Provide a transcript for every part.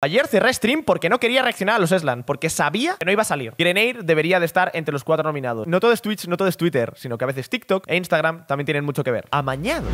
Ayer cerré stream porque no quería reaccionar a los Eslan, porque sabía que no iba a salir. Grenade debería de estar entre los cuatro nominados. No todo es Twitch, no todo es Twitter, sino que a veces TikTok e Instagram también tienen mucho que ver. A mañana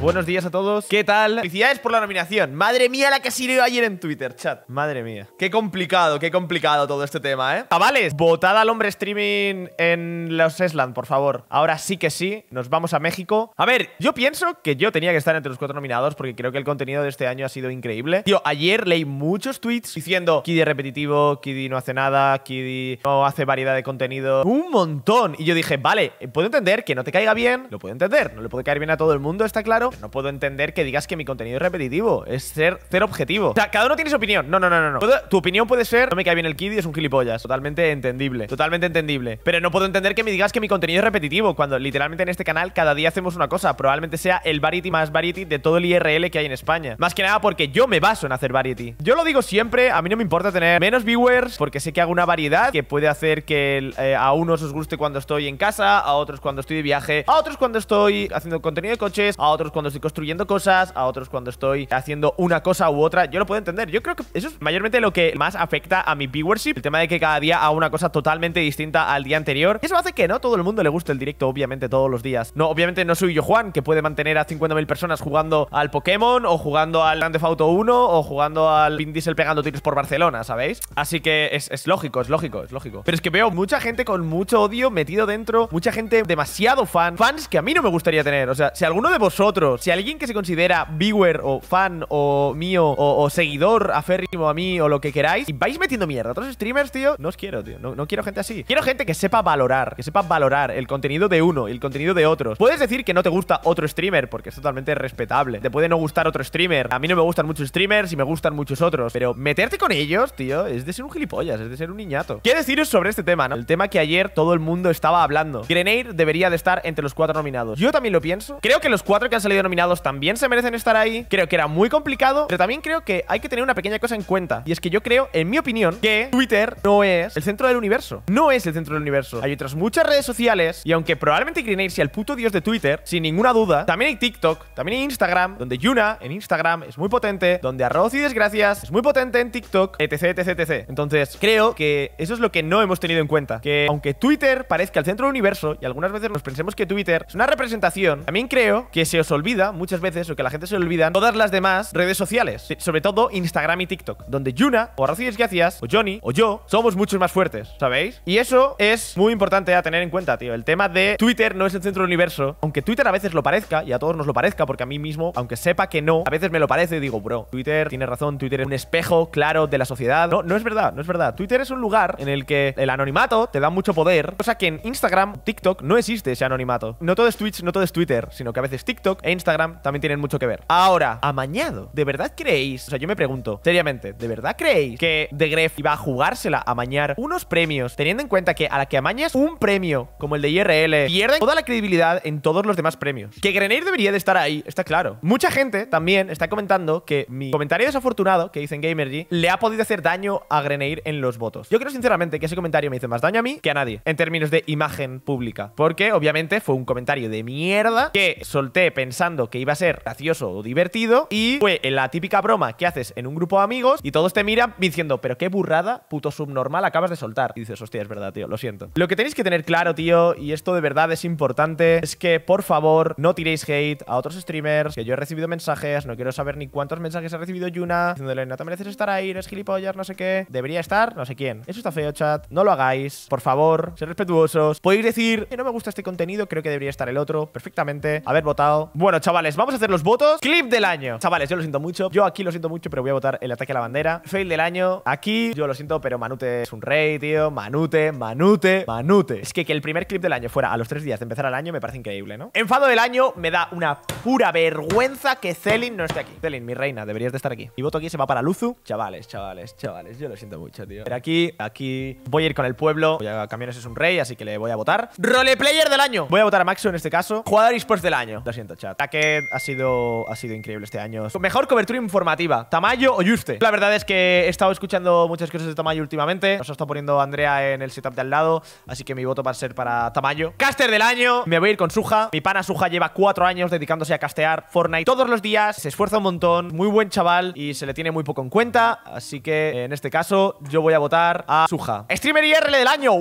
buenos días a todos. ¿Qué tal? Felicidades por la nominación. Madre mía, la que sirvió ayer en Twitter, chat. Madre mía. Qué complicado, qué complicado todo este tema, ¿eh? Chavales, votad al hombre streaming en los Esland, por favor. Ahora sí que sí, nos vamos a México. A ver, yo pienso que yo tenía que estar entre los cuatro nominados porque creo que el contenido de este año ha sido increíble. Tío, ayer leí muchos tweets diciendo Kiddy es repetitivo, Kiddy no hace nada, Kiddy no hace variedad de contenido. Un montón. Y yo dije, vale, puedo entender que no te caiga bien, lo puedo entender, no le puede caer bien a todo el mundo, está claro claro, no puedo entender que digas que mi contenido es repetitivo. Es ser ser objetivo. O sea, cada uno tiene su opinión. No, no, no, no. Tu opinión puede ser, no me cae bien el kid y es un gilipollas. Totalmente entendible. Totalmente entendible. Pero no puedo entender que me digas que mi contenido es repetitivo, cuando literalmente en este canal cada día hacemos una cosa. Probablemente sea el variety más variety de todo el IRL que hay en España. Más que nada porque yo me baso en hacer variety. Yo lo digo siempre, a mí no me importa tener menos viewers, porque sé que hago una variedad que puede hacer que eh, a unos os guste cuando estoy en casa, a otros cuando estoy de viaje, a otros cuando estoy haciendo contenido de coches, a otros otros cuando estoy construyendo cosas, a otros cuando estoy haciendo una cosa u otra. Yo lo puedo entender. Yo creo que eso es mayormente lo que más afecta a mi viewership. El tema de que cada día hago una cosa totalmente distinta al día anterior. Eso hace que no todo el mundo le guste el directo, obviamente, todos los días. No, obviamente no soy yo Juan, que puede mantener a 50.000 personas jugando al Pokémon o jugando al Grand Theft Auto 1 o jugando al Vin Diesel pegando tiros por Barcelona, ¿sabéis? Así que es, lógico, es lógico, es lógico. Pero es que veo mucha gente con mucho odio metido dentro, mucha gente demasiado fan, fans que a mí no me gustaría tener. O sea, si alguno de vosotros otros. si alguien que se considera viewer o fan o mío o, seguidor aférrimo a mí o lo que queráis, y vais metiendo mierda a otros streamers, tío, no os quiero, tío. No, no quiero gente así. Quiero gente que sepa valorar, que sepa valorar el contenido de uno y el contenido de otros. Puedes decir que no te gusta otro streamer, porque es totalmente respetable. Te puede no gustar otro streamer. A mí no me gustan muchos streamers y me gustan muchos otros. Pero meterte con ellos, tío, es de ser un gilipollas, es de ser un niñato. ¿Qué deciros sobre este tema, no? El tema que ayer todo el mundo estaba hablando. Grenade debería de estar entre los cuatro nominados. Yo también lo pienso. Creo que los cuatro que han salido nominados también se merecen estar ahí. Creo que era muy complicado, pero también creo que hay que tener una pequeña cosa en cuenta. Y es que yo creo, en mi opinión, que Twitter no es el centro del universo. No es el centro del universo. Hay otras muchas redes sociales y aunque probablemente Greenair sea el puto dios de Twitter, sin ninguna duda, también hay TikTok, también hay Instagram, donde Yuna en Instagram es muy potente, donde Arroz y Desgracias es muy potente en TikTok, etc, etc, etc. Entonces, creo que eso es lo que no hemos tenido en cuenta. Que aunque Twitter parezca el centro del universo y algunas veces nos pensemos que Twitter es una representación, también creo que se se olvida muchas veces, o que la gente se olvida, todas las demás redes sociales, sobre todo Instagram y TikTok, donde Yuna o Rocío que o Johnny, o yo, somos muchos más fuertes, ¿sabéis? Y eso es muy importante a tener en cuenta, tío. El tema de Twitter no es el centro del universo, aunque Twitter a veces lo parezca, y a todos nos lo parezca, porque a mí mismo, aunque sepa que no, a veces me lo parece y digo, bro, Twitter tiene razón, Twitter es un espejo claro de la sociedad. No, no es verdad, no es verdad. Twitter es un lugar en el que el anonimato te da mucho poder, cosa que en Instagram, TikTok, no existe ese anonimato. No todo es Twitch, no todo es Twitter, sino que a veces TikTok e Instagram también tienen mucho que ver. Ahora, amañado. ¿De verdad creéis? O sea, yo me pregunto, seriamente, ¿de verdad creéis que De Gref iba a jugársela a amañar unos premios, teniendo en cuenta que a la que amañas un premio, como el de IRL, pierde toda la credibilidad en todos los demás premios? Que Greneir debería de estar ahí, está claro. Mucha gente también está comentando que mi comentario desafortunado, que dicen Gamergy, le ha podido hacer daño a Greneir en los votos. Yo creo sinceramente que ese comentario me hizo más daño a mí que a nadie, en términos de imagen pública. Porque obviamente fue un comentario de mierda que solté pensando que iba a ser gracioso o divertido y fue en la típica broma que haces en un grupo de amigos y todos te miran diciendo, pero qué burrada, puto subnormal, acabas de soltar. Y dices, hostia, es verdad, tío, lo siento. Lo que tenéis que tener claro, tío, y esto de verdad es importante, es que por favor no tiréis hate a otros streamers, que yo he recibido mensajes, no quiero saber ni cuántos mensajes ha recibido Yuna, diciéndole, no te mereces estar ahí, eres gilipollas, no sé qué, debería estar, no sé quién. Eso está feo, chat, no lo hagáis, por favor, ser respetuosos. Podéis decir, que eh, no me gusta este contenido, creo que debería estar el otro, perfectamente, haber votado, bueno, chavales, vamos a hacer los votos. Clip del año. Chavales, yo lo siento mucho. Yo aquí lo siento mucho, pero voy a votar el ataque a la bandera. Fail del año. Aquí yo lo siento, pero Manute es un rey, tío. Manute, Manute, Manute. Es que que el primer clip del año fuera a los tres días de empezar el año me parece increíble, ¿no? Enfado del año me da una pura vergüenza que Celin no esté aquí. Celin, mi reina, deberías de estar aquí. Y voto aquí se va para Luzu. Chavales, chavales, chavales. Yo lo siento mucho, tío. Pero aquí, aquí voy a ir con el pueblo. Voy a Camiones es un rey, así que le voy a votar. Roleplayer del año. Voy a votar a Maxo en este caso. Jugador esports del año. Lo siento, chat. La ha sido, ha sido increíble este año. Mejor cobertura informativa, Tamayo o Yuste. La verdad es que he estado escuchando muchas cosas de Tamayo últimamente. Nos ha estado poniendo Andrea en el setup de al lado, así que mi voto va a ser para Tamayo. Caster del año, me voy a ir con Suja. Mi pana Suja lleva cuatro años dedicándose a castear Fortnite todos los días, se esfuerza un montón, muy buen chaval y se le tiene muy poco en cuenta, así que en este caso yo voy a votar a Suja. Streamer IRL del año,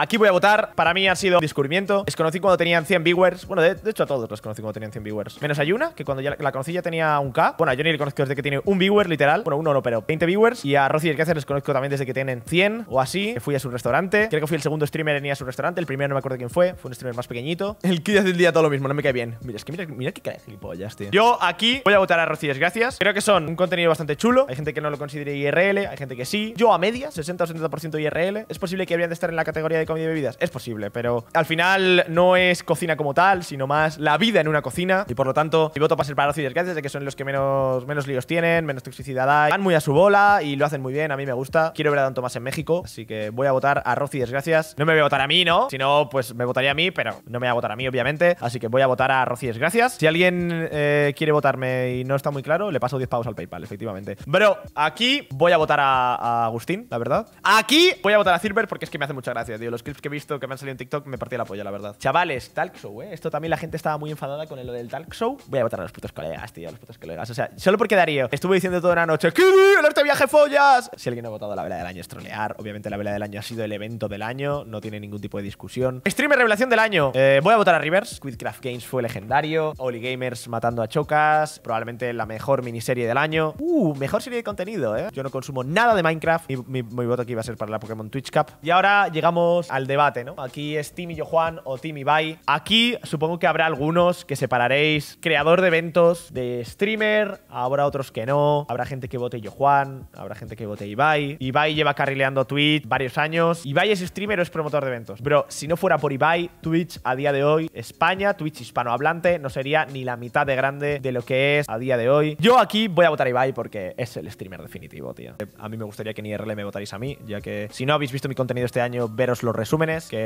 Aquí voy a votar. Para mí ha sido descubrimiento. Les conocí cuando tenían 100 viewers. Bueno, de, hecho a todos los conocí cuando tenían 100 viewers. Menos a Yuna, que cuando ya la conocí ya tenía un K. Bueno, a Johnny le conozco desde que tiene un viewer, literal. Bueno, uno no, pero 20 viewers. Y a Rosy y hace les conozco también desde que tienen 100 o así. Que fui a su restaurante. Creo que fui el segundo streamer en ir a su restaurante. El primero no me acuerdo quién fue. Fue un streamer más pequeñito. El que hace el día todo lo mismo. No me cae bien. Mira, es que mira, mira qué gilipollas, tío. Yo aquí voy a votar a Rosy Gracias. Creo que son un contenido bastante chulo. Hay gente que no lo considera IRL, hay gente que sí. Yo a media, 60 o 70% IRL. Es posible que habían de estar en la categoría de comida y bebidas? Es posible, pero al final no es cocina como tal, sino más la vida en una cocina. Y por lo tanto, mi voto para ser para y Desgracias, de que son los que menos, menos líos tienen, menos toxicidad hay. Van muy a su bola y lo hacen muy bien, a mí me gusta. Quiero ver a Don Tomás en México, así que voy a votar a Rocío y Desgracias. No me voy a votar a mí, ¿no? Si no, pues me votaría a mí, pero no me voy a votar a mí, obviamente. Así que voy a votar a Rocí y Desgracias. Si alguien eh, quiere votarme y no está muy claro, le paso 10 pavos al PayPal, efectivamente. Bro, aquí voy a votar a, Agustín, la verdad. Aquí voy a votar a Silver porque es que me hace mucha gracia, tío los clips que he visto que me han salido en TikTok me partía la polla, la verdad. Chavales, talk show, ¿eh? Esto también la gente estaba muy enfadada con lo del talk show. Voy a votar a los putos colegas, tío, a los putos colegas. O sea, solo porque Darío estuvo diciendo toda la noche ¡Kiri, el arte viaje follas! Si alguien ha votado la vela del año es trolear. Obviamente la vela del año ha sido el evento del año, no tiene ningún tipo de discusión. Streamer revelación del año. Eh, voy a votar a Rivers. Quidcraft Games fue legendario. Holy Gamers matando a Chocas. Probablemente la mejor miniserie del año. Uh, mejor serie de contenido, ¿eh? Yo no consumo nada de Minecraft. Mi, mi, voto aquí va a ser para la Pokémon Twitch Cup. Y ahora llegamos al debate, ¿no? Aquí es Tim y yo Juan o y Ibai. Aquí supongo que habrá algunos que separaréis. Creador de eventos, de streamer, habrá otros que no. Habrá gente que vote yo Juan, habrá gente que vote Ibai. Ibai lleva carrileando Twitch varios años. Ibai es streamer o es promotor de eventos. Bro, si no fuera por Ibai, Twitch a día de hoy, España, Twitch hispanohablante, no sería ni la mitad de grande de lo que es a día de hoy. Yo aquí voy a votar a Ibai porque es el streamer definitivo, tío. A mí me gustaría que ni RL me votaréis a mí, ya que si no habéis visto mi contenido este año, veros lo resúmenes, que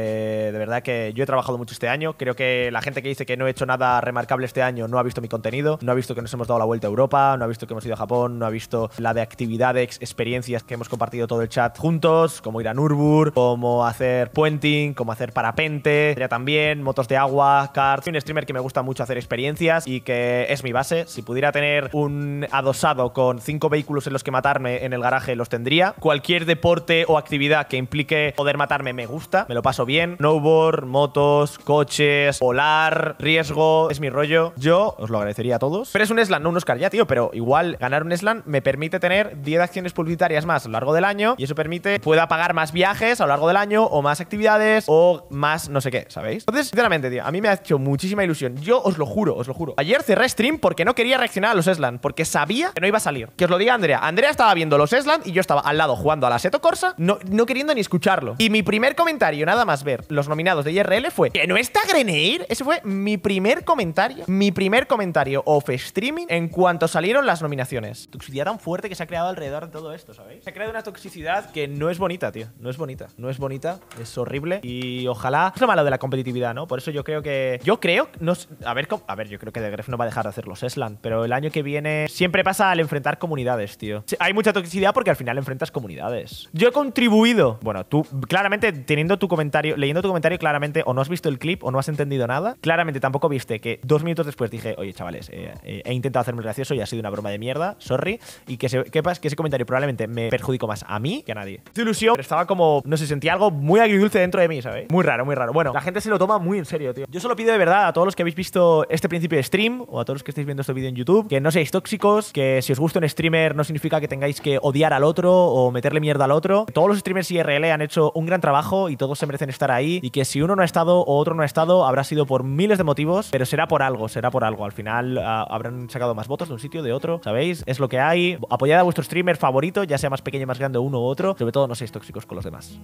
de verdad que yo he trabajado mucho este año. Creo que la gente que dice que no he hecho nada remarcable este año no ha visto mi contenido, no ha visto que nos hemos dado la vuelta a Europa, no ha visto que hemos ido a Japón, no ha visto la de actividades, experiencias que hemos compartido todo el chat juntos, como ir a Nurbur, como hacer puenting, como hacer parapente, ya también, motos de agua, kart, Soy un streamer que me gusta mucho hacer experiencias y que es mi base. Si pudiera tener un adosado con cinco vehículos en los que matarme en el garaje, los tendría. Cualquier deporte o actividad que implique poder matarme me gusta me lo paso bien. Snowboard, motos, coches, Polar riesgo, es mi rollo. Yo os lo agradecería a todos. Pero es un Slan, no un Oscar ya, tío, pero igual ganar un slam me permite tener 10 acciones publicitarias más a lo largo del año y eso permite pueda pagar más viajes a lo largo del año o más actividades o más no sé qué, ¿sabéis? Entonces, sinceramente, tío, a mí me ha hecho muchísima ilusión. Yo os lo juro, os lo juro. Ayer cerré stream porque no quería reaccionar a los Eslan, porque sabía que no iba a salir. Que os lo diga Andrea. Andrea estaba viendo los Eslan y yo estaba al lado jugando a la Seto Corsa, no, no queriendo ni escucharlo. Y mi primer comentario comentario, nada más ver los nominados de IRL fue ¿Que no está Greneir? Ese fue mi primer comentario, mi primer comentario off streaming en cuanto salieron las nominaciones. Toxicidad tan fuerte que se ha creado alrededor de todo esto, ¿sabéis? Se ha creado una toxicidad que no es bonita, tío. No es bonita. No es bonita, es horrible y ojalá... Es lo malo de la competitividad, ¿no? Por eso yo creo que... Yo creo... No, a, ver, a ver, yo creo que The Gref no va a dejar de hacer los Eslan, pero el año que viene siempre pasa al enfrentar comunidades, tío. Hay mucha toxicidad porque al final enfrentas comunidades. Yo he contribuido... Bueno, tú claramente teniendo tu comentario, leyendo tu comentario claramente, o no has visto el clip o no has entendido nada, claramente tampoco viste que dos minutos después dije, oye chavales, eh, eh, he intentado hacerme gracioso y ha sido una broma de mierda, sorry, y que se, que, ese comentario probablemente me perjudicó más a mí que a nadie. De ilusión pero estaba como, no sé, sentía algo muy agridulce dentro de mí, ¿sabes? Muy raro, muy raro. Bueno, la gente se lo toma muy en serio, tío. Yo solo pido de verdad a todos los que habéis visto este principio de stream, o a todos los que estáis viendo este vídeo en YouTube, que no seáis tóxicos, que si os gusta un streamer no significa que tengáis que odiar al otro o meterle mierda al otro. Todos los streamers IRL han hecho un gran trabajo y todos se merecen estar ahí y que si uno no ha estado o otro no ha estado, habrá sido por miles de motivos, pero será por algo, será por algo. Al final ah, habrán sacado más votos de un sitio, de otro, ¿sabéis? Es lo que hay. Apoyad a vuestro streamer favorito, ya sea más pequeño, más grande uno u otro. Sobre todo no seáis tóxicos con los demás.